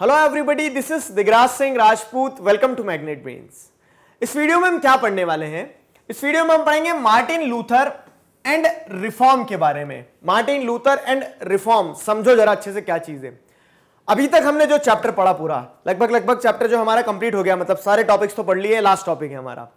Hello everybody this is Digraj Singh Rajput welcome to magnet brains इस video में हम क्या पढ़ने वाले हैं इस वीडियो में हम पढ़ेंगे मार्टिन लूथर एंड रिफॉर्म के बारे में मार्टिन लूथर एंड रिफॉर्म समझो जरा अच्छे से क्या चीज है अभी तक हमने जो चैप्टर पढ़ा पूरा लगभग लगभग चैप्टर जो हमारा कंप्लीट हो गया मतलब सारे टॉपिक्स तो पढ़ लिए लास्ट टॉपिक है हमारा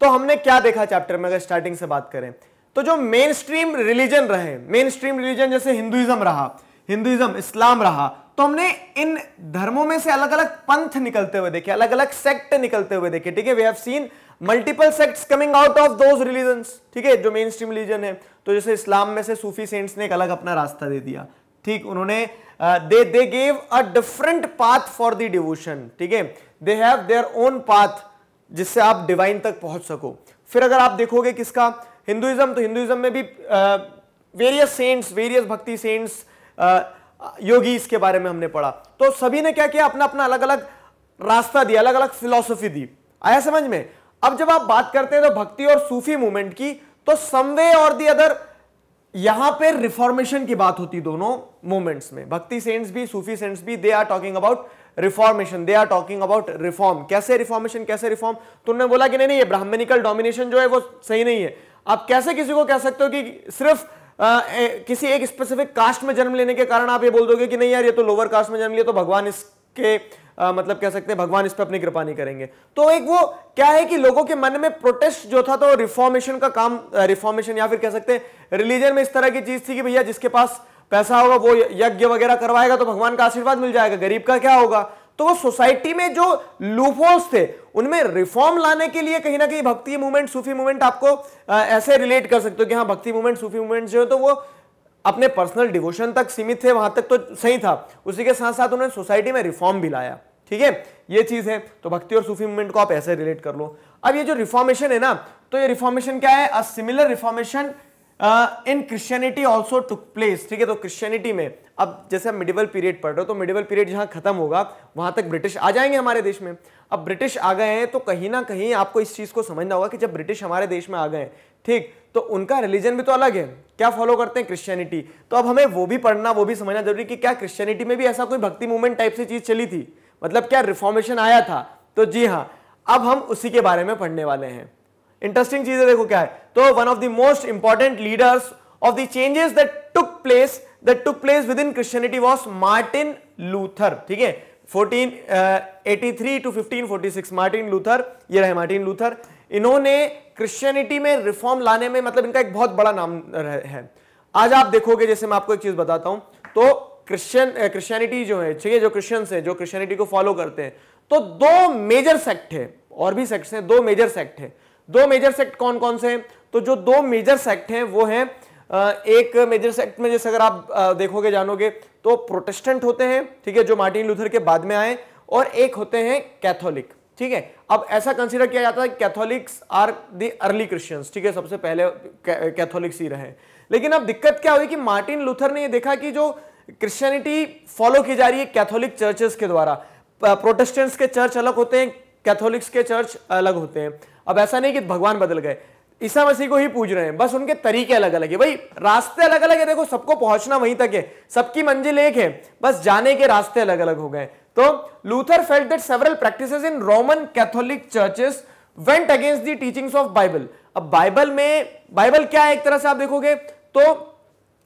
तो हमने क्या देखा चैप्टर में अगर स्टार्टिंग से बात करें तो जो मेन स्ट्रीम रिलीजन रहे मेन स्ट्रीम रिलीजन जैसे हिंदुइज्म रहा हिंदुइज्म इस्लाम रहा तो हमने इन धर्मों में से अलग अलग पंथ निकलते हुए देखे अलग अलग सेक्ट निकलते हुए देखे ठीक है we have seen multiple sects coming out of those religion ठीक है जो मेन स्ट्रीम रिलीजन है तो जैसे इस्लाम में से सूफी सेंट्स ने एक अलग अपना रास्ता दे दिया ठीक उन्होंने they they gave a different path for the devotion ठीक है they have their own path जिससे आप डिवाइन तक पहुंच सको फिर अगर आप देखोगे किसका हिंदुइज्म तो हिंदुइज्म में भी various saints various bhakti saints yogi इसके बारे में हमने पढ़ा तो सभी ने क्या किया अपना अपना अलग अलग रास्ता दिया अलग अलग फिलोसफी दी आया समझ में अब जब आप बात करते हैं तो भक्ति और सूफी मूवमेंट की तो समवे और दी अदर यहां पे रिफॉर्मेशन की बात होती दोनों मूवमेंट्स में भक्ति सेंट्स भी सूफी सेंट्स भी they are talking about reformation they are talking about reform कैसे रिफॉर्मेशन कैसे रिफॉर्म तो उन्होंने बोला कि नहीं नहीं ये ब्राह्मणिकल डोमिनेशन जो है वो सही नहीं है आप कैसे किसी को कह सकते हो कि सिर्फ आ, ए, किसी एक स्पेसिफिक कास्ट में जन्म लेने के कारण आप ये बोल दोगे कि नहीं यार ये तो लोअर कास्ट में जन्म लिया तो भगवान इसके आ, मतलब कह सकते हैं भगवान इस पर अपनी कृपा नहीं करेंगे तो एक वो क्या है कि लोगों के मन में प्रोटेस्ट जो था तो रिफॉर्मेशन का काम रिफॉर्मेशन या फिर कह सकते हैं रिलीजन में इस तरह की चीज थी कि भैया जिसके पास पैसा होगा वो यज्ञ वगैरह करवाएगा तो भगवान का आशीर्वाद मिल जाएगा गरीब का क्या होगा तो वो सोसाइटी में जो लूफोल्स थे उनमें रिफॉर्म लाने के लिए कहीं ना कहीं भक्ति मूवमेंट सूफी मूवमेंट आपको ऐसे रिलेट कर सकते हो कि हाँ भक्ति मूवमेंट सूफी मूवमेंट जो है तो वो अपने पर्सनल डिवोशन तक सीमित थे वहां तक तो सही था उसी के साथ साथ उन्होंने सोसाइटी में रिफॉर्म भी लाया ठीक है ये चीज है तो भक्ति और सूफी मूवमेंट को आप ऐसे रिलेट कर लो अब ये जो रिफॉर्मेशन है ना तो ये रिफॉर्मेशन क्या है a similar reformation in Christianity also took place ठीक है तो क्रिश्चियनिटी में अब जैसे हम मिडिवल पीरियड पढ़ रहे हो तो मिडिवल पीरियड जहाँ खत्म होगा वहाँ तक ब्रिटिश आ जाएंगे हमारे देश में अब ब्रिटिश आ गए हैं तो कहीं ना कहीं आपको इस चीज़ को समझना होगा कि जब ब्रिटिश हमारे देश में आ गए ठीक तो उनका रिलीजन भी तो अलग है क्या फॉलो करते हैं क्रिश्चियनिटी तो अब हमें वो भी पढ़ना वो भी समझना जरूरी कि क्या क्रिश्चियनिटी में भी ऐसा कोई भक्ति मूवमेंट टाइप से चीज़ चली थी मतलब क्या रिफॉर्मेशन आया था तो जी हाँ अब हम उसी के बारे में पढ़ने वाले हैं इंटरेस्टिंग चीज है देखो क्या है तो one of the most important leaders of the changes that took place that took place within Christianity was Martin Luther ठीक है 1483 टू 1546 मार्टिन लूथर ये रहे मार्टिन लूथर इन्होंने क्रिश्चियनिटी में रिफॉर्म लाने में मतलब इनका एक बहुत बड़ा नाम है आज आप देखोगे जैसे मैं आपको एक चीज बताता हूं तो क्रिश्चियन क्रिश्चियनिटी uh, जो है ठीक है जो क्रिश्चियंस हैं जो क्रिश्चियनिटी को फॉलो करते हैं तो दो मेजर सेक्ट है और भी सेक्ट्स हैं दो मेजर सेक्ट है दो मेजर सेक्ट कौन कौन से हैं तो जो दो मेजर सेक्ट हैं वो हैं एक मेजर सेक्ट में जैसे अगर आप देखोगे जानोगे तो प्रोटेस्टेंट होते हैं ठीक है जो मार्टिन लूथर के बाद में आए और एक होते हैं कैथोलिक ठीक है अब ऐसा कंसिडर किया जाता है Catholics are the early Christians ठीक है सबसे पहले कैथोलिक्स ही रहे लेकिन अब दिक्कत क्या हुई कि मार्टिन लूथर ने ये देखा कि जो क्रिश्चियनिटी फॉलो की जा रही है कैथोलिक चर्चेस के द्वारा प्रोटेस्टेंट्स के चर्च अलग होते हैं कैथोलिक्स के चर्च अलग होते हैं अब ऐसा नहीं कि भगवान बदल गए ईसा मसीह को ही पूज रहे हैं बस उनके तरीके अलग अलग है भाई रास्ते अलग अलग है देखो सबको पहुंचना वहीं तक है सबकी मंजिल एक है बस जाने के रास्ते अलग अलग हो गए तो Luther felt that several practices in Roman Catholic churches went against the teachings of Bible अब बाइबल में बाइबल क्या है एक तरह से आप देखोगे तो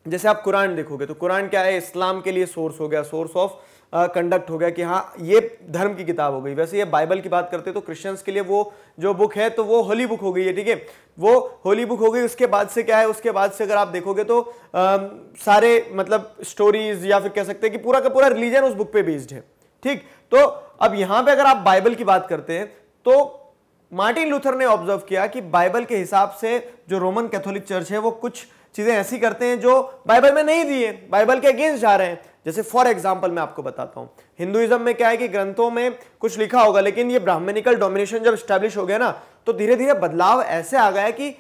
जैसे आप कुरान देखोगे तो कुरान क्या है इस्लाम के लिए सोर्स हो गया सोर्स ऑफ कंडक्ट हो गया कि हाँ ये धर्म की किताब हो गई वैसे ये बाइबल की बात करते हैं तो क्रिश्चियंस के लिए वो जो बुक है तो वो होली बुक हो गई है ठीक है वो होली बुक हो गई उसके बाद से क्या है उसके बाद से अगर आप देखोगे तो आ, सारे मतलब स्टोरीज या फिर कह सकते हैं कि पूरा का पूरा रिलीजन उस बुक पे बेस्ड है ठीक तो अब यहाँ पर अगर आप बाइबल की बात करते हैं तो मार्टिन लूथर ने ऑब्जर्व किया कि बाइबल के हिसाब से जो रोमन कैथोलिक चर्च है वो कुछ चीज़ें ऐसी करते हैं जो बाइबल में नहीं दी है बाइबल के अगेंस्ट जा रहे हैं जैसे फॉर एग्जाम्पल मैं आपको बताता हूं हिंदुइज्म में क्या है कि ग्रंथों में कुछ लिखा होगा लेकिन ये ब्राह्मणिकल डोमिनेशन जब स्टैब्लिश हो गया ना तो धीरे धीरे बदलाव ऐसे आ गया कि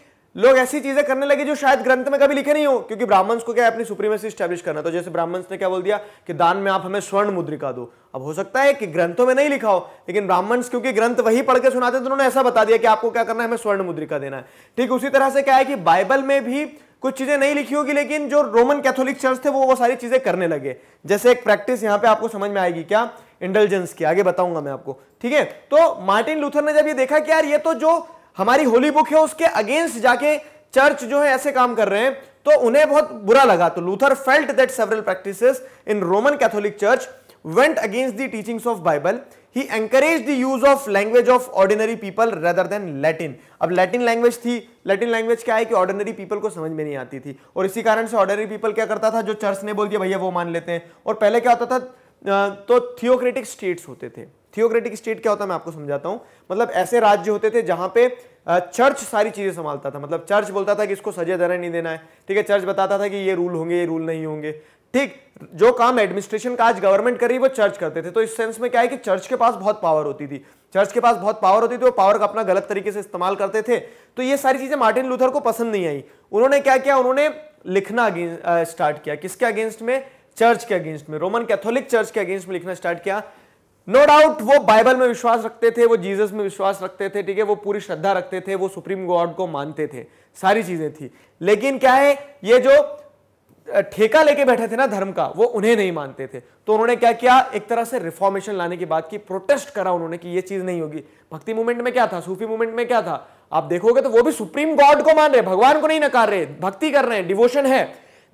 लोग ऐसी चीजें करने लगे जो शायद ग्रंथ में कभी लिखे नहीं हो क्योंकि ब्राह्मण्स को क्या है अपनी सुप्रीमेसी स्टैब्लिश करना तो जैसे ब्राह्मण्स ने क्या बोल दिया कि दान में आप हमें स्वर्ण मुद्रिका दो अब हो सकता है कि ग्रंथों में नहीं लिखा हो लेकिन ब्राह्मण्स क्योंकि ग्रंथ वही पढ़ के सुनाते तो उन्होंने ऐसा बता दिया कि आपको क्या करना है हमें स्वर्ण मुद्रिका देना है ठीक उसी तरह से क्या है कि बाइबल में भी कुछ चीजें नहीं लिखी होगी लेकिन जो रोमन कैथोलिक चर्च थे वो वो सारी चीजें करने लगे जैसे एक प्रैक्टिस यहां पे आपको समझ में आएगी क्या इंडलजेंस की आगे बताऊंगा मैं आपको ठीक है तो मार्टिन लूथर ने जब ये देखा कि यार ये तो जो हमारी होली बुक है उसके अगेंस्ट जाके चर्च जो है ऐसे काम कर रहे हैं तो उन्हें बहुत बुरा लगा तो Luther felt that several practice in Roman Catholic church went against the teachings of Bible. He encouraged the use of language of ordinary people rather than Latin. अब Latin language थी Latin language क्या है कि ordinary people को समझ में नहीं आती थी और इसी कारण से ordinary people क्या करता था जो चर्च ने बोल दिया भैया वो मान लेते हैं और पहले क्या होता था तो थियोक्रेटिक स्टेट्स होते थे थियोक्रेटिक स्टेट क्या होता है मैं आपको समझाता हूं मतलब ऐसे राज्य होते थे जहां पे चर्च सारी चीज़ें संभालता था मतलब चर्च बोलता था कि इसको सजे धरा नहीं देना है ठीक है चर्च बताता था कि ये रूल होंगे ये रूल नहीं होंगे ठीक जो काम एडमिनिस्ट्रेशन का आज गवर्नमेंट कर रही है वो चर्च करते थे तो इस सेंस में क्या है कि चर्च के पास बहुत पावर होती थी चर्च के पास बहुत पावर होती थी वो पावर का अपना गलत तरीके से इस्तेमाल करते थे तो ये सारी चीज़ें मार्टिन लूथर को पसंद नहीं आई उन्होंने क्या किया उन्होंने लिखना स्टार्ट किया किसके अगेंस्ट में चर्च के अगेंस्ट में रोमन कैथोलिक चर्च के अगेंस्ट में लिखना स्टार्ट किया नो डाउट वो बाइबल में विश्वास रखते थे वो जीसस में विश्वास रखते थे ठीक है वो पूरी श्रद्धा रखते थे वो सुप्रीम गॉड को मानते थे सारी चीजें थी लेकिन क्या है ये जो ठेका लेके बैठे थे ना धर्म का वो उन्हें नहीं मानते थे तो उन्होंने क्या किया एक तरह से रिफॉर्मेशन लाने की बात की प्रोटेस्ट करा उन्होंने कि ये चीज नहीं होगी भक्ति मूवमेंट में क्या था सूफी मूवमेंट में क्या था आप देखोगे तो वो भी सुप्रीम गॉड को मान रहे भगवान को नहीं नकार रहे भक्ति कर रहे हैं डिवोशन है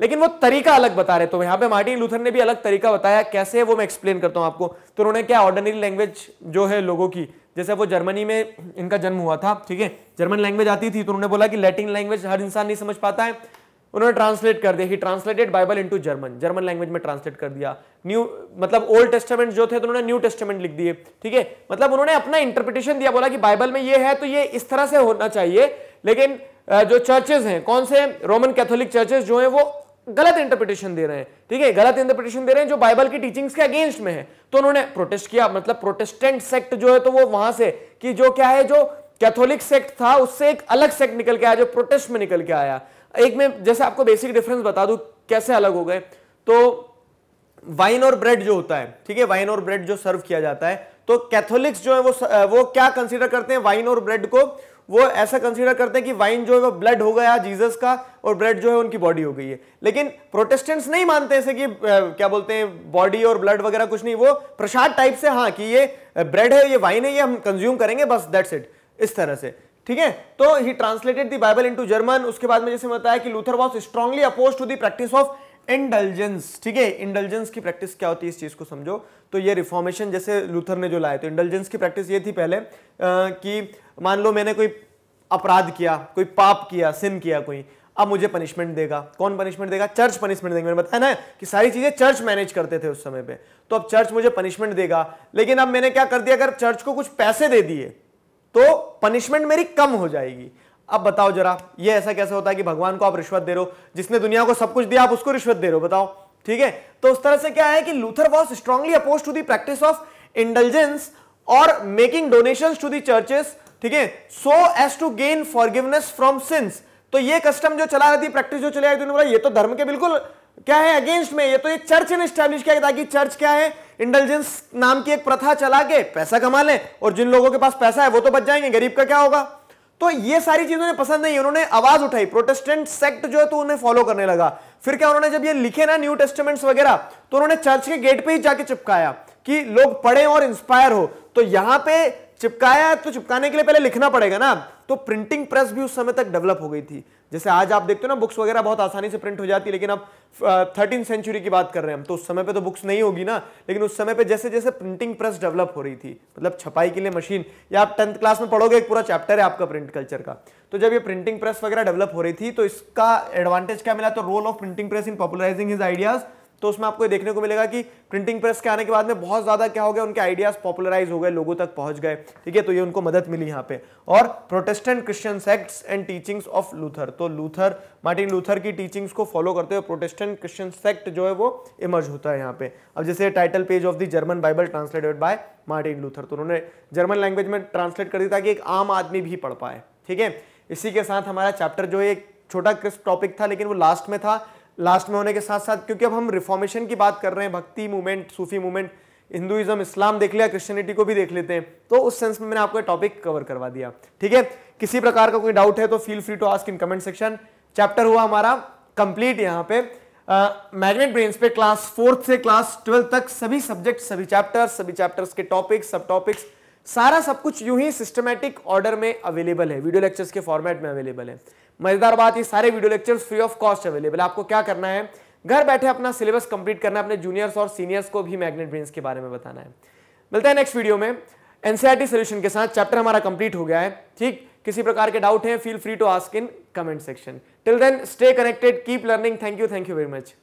लेकिन वो तरीका अलग बता रहे तो यहां पे मार्टिन लूथर ने भी अलग तरीका बताया कैसे है वो मैं एक्सप्लेन करता हूं आपको तो उन्होंने क्या ऑर्डनरी लैंग्वेज जो है लोगों की जैसे वो जर्मनी में इनका जन्म हुआ था ठीक है जर्मन लैंग्वेज आती थी तो उन्होंने बोला कि लैटिन लैंग्वेज हर इंसान नहीं समझ पाता है उन्होंने ट्रांसलेट कर दिया कि translated Bible into German German language में ट्रांसलेट कर दिया न्यू मतलब ओल्ड टेस्टामेंट जो थे तो उन्होंने न्यू टेस्टामेंट लिख दिए ठीक है मतलब उन्होंने अपना इंटरप्रिटेशन दिया बोला कि बाइबल में ये है तो ये इस तरह से होना चाहिए लेकिन जो चर्चेज हैं कौन से रोमन कैथोलिक चर्चेज जो है वो गलत इंटरप्रिटेशन दे रहे हैं ठीक है गलत इंटरप्रिटेशन दे रहे हैं जो बाइबल की टीचिंग्स के अगेंस्ट में है तो उन्होंने प्रोटेस्ट किया मतलब प्रोटेस्टेंट सेक्ट जो है तो वो वहां से कि जो क्या है जो कैथोलिक सेक्ट था उससे एक अलग सेक्ट निकल के आया जो प्रोटेस्ट में निकल के आया एक में जैसे आपको बेसिक डिफरेंस बता दू कैसे अलग हो गए तो वाइन और ब्रेड जो होता है ठीक है वाइन और ब्रेड जो सर्व किया जाता है तो कैथोलिक्स जो है वो वो क्या कंसीडर करते हैं वाइन और ब्रेड को वो ऐसा कंसीडर करते हैं कि वाइन जो है वो ब्लड हो गया जीसस का और ब्रेड जो है उनकी बॉडी हो गई है लेकिन प्रोटेस्टेंट्स नहीं मानते ऐसे कि क्या बोलते हैं बॉडी और ब्लड वगैरह कुछ नहीं वो प्रसाद टाइप से हाँ कि ये ब्रेड है ये वाइन है ये हम कंज्यूम करेंगे बस दैट्स इट इस तरह से ठीक है तो he translated the Bible into German उसके बाद में जैसे बताया कि Luther was strongly oppose to the practice of indulgence ठीक है इंडलजेंस की प्रैक्टिस क्या होती है इस चीज़ को समझो तो ये रिफॉर्मेशन जैसे लूथर ने जो लाए तो इंडलजेंस की प्रैक्टिस ये थी पहले आ, कि मान लो मैंने कोई अपराध किया कोई पाप किया सिन किया कोई अब मुझे पनिशमेंट देगा कौन पनिशमेंट देगा चर्च पनिशमेंट देगा मैंने बताया ना कि सारी चीज़ें चर्च मैनेज करते थे उस समय पे तो अब चर्च मुझे पनिशमेंट देगा लेकिन अब मैंने क्या कर दिया अगर चर्च को कुछ पैसे दे दिए तो पनिशमेंट मेरी कम हो जाएगी अब बताओ जरा ये ऐसा कैसे होता है कि भगवान को आप रिश्वत दे रहे हो जिसने दुनिया को सब कुछ दिया आप उसको रिश्वत दे रहे हो बताओ ठीक है तो उस तरह से क्या है कि Luther was strongly oppose to the practice of intelligence और making donation to the churches ठीक है so as to gain forgiveness from sins तो ये कस्टम जो चला रही थी प्रैक्टिस जो चले रही थी ये तो धर्म के बिल्कुल क्या है अगेंस्ट में ये तो एक चर्च ने स्टैब्लिश किया ताकि चर्च क्या है इंटेलिजेंस नाम की एक प्रथा चला के पैसा कमा लें और जिन लोगों के पास पैसा है वो तो बच जाएंगे गरीब का क्या होगा तो ये सारी चीज उन्हें पसंद नहीं उन्होंने आवाज उठाई प्रोटेस्टेंट सेक्ट जो है तो उन्हें फॉलो करने लगा फिर क्या उन्होंने जब ये लिखे ना न्यू टेस्टमेंट्स वगैरह तो उन्होंने चर्च के गेट पे ही जाके चिपकाया कि लोग पढ़े और इंस्पायर हो तो यहां पे चिपकाया है तो चिपकाने के लिए पहले लिखना पड़ेगा ना तो प्रिंटिंग प्रेस भी उस समय तक डेवलप हो गई थी जैसे आज आप देखते हो ना बुक्स वगैरह बहुत आसानी से प्रिंट हो जाती है लेकिन अब थर्टीन सेंचुरी की बात कर रहे हैं हम तो उस समय पे तो बुक्स नहीं होगी ना लेकिन उस समय पे जैसे जैसे प्रिंटिंग प्रेस डेवलप हो रही थी मतलब छपाई के लिए मशीन या आप टेंथ क्लास में पढ़ोगे एक पूरा चैप्टर है आपका प्रिंट कल्चर का तो जब ये प्रिंटिंग प्रेस वगैरह डेवलप हो रही थी तो इसका एडवांटेज क्या मिला तो role of printing press in popularising his ideas तो उसमें आपको देखने को मिलेगा कि प्रिंटिंग प्रेस के आने के बाद में बहुत ज़्यादा क्या हो गया उनके आइडियाज़ पॉपुलराइज हो गए लोगों तक पहुंच गए ठीक है तो ये उनको मदद मिली यहाँ पे और Protestant Christian sects and teachings of Luther तो लूथर मार्टिन लूथर की टीचिंग्स को फॉलो करते हुए प्रोटेस्टेंट क्रिश्चियन सेक्ट जो है वो इमर्ज होता है यहाँ पे अब जैसे title page of the German Bible translated by Martin Luther तो उन्होंने जर्मन लैंग्वेज में ट्रांसलेट कर दिया ताकि एक आम आदमी भी पढ़ पाए ठीक है इसी के साथ हमारा चैप्टर जो है एक छोटा क्रिस्प टॉपिक था लेकिन वो लास्ट में था लास्ट में होने के साथ साथ क्योंकि अब हम रिफॉर्मेशन की बात कर रहे हैं भक्ति मूवमेंट सूफी मूवमेंट हिंदुइज्म इस्लाम देख लिया क्रिश्चियनिटी को भी देख लेते हैं तो उस सेंस में मैंने आपको टॉपिक कवर करवा दिया ठीक है किसी प्रकार का कोई डाउट है तो feel free to ask in comment section chapter हुआ हमारा कंप्लीट यहाँ पे मैग्नेट ब्रेन्स पे क्लास फोर्थ से क्लास ट्वेल्थ तक सभी सब्जेक्ट सभी चैप्टर सभी चैप्टर्स के टॉपिक्स सब टॉपिक्स सारा सब कुछ यूं ही सिस्टमेटिक ऑर्डर में अवेलेबल है वीडियो लेक्चर्स के फॉर्मेट में अवेलेबल है मजेदार बात ये सारे video lectures free of cost available आपको क्या करना है घर बैठे अपना सिलेबस कंप्लीट करना है अपने जूनियर्स और सीनियर्स को भी मैग्नेट ब्रेन्स के बारे में बताना है मिलता है नेक्स्ट वीडियो में एनसीआरटी सोल्यूशन e के साथ चैप्टर हमारा कंप्लीट हो गया है ठीक किसी प्रकार के डाउट है feel free to ask in comment section till then stay connected keep learning thank you thank you very much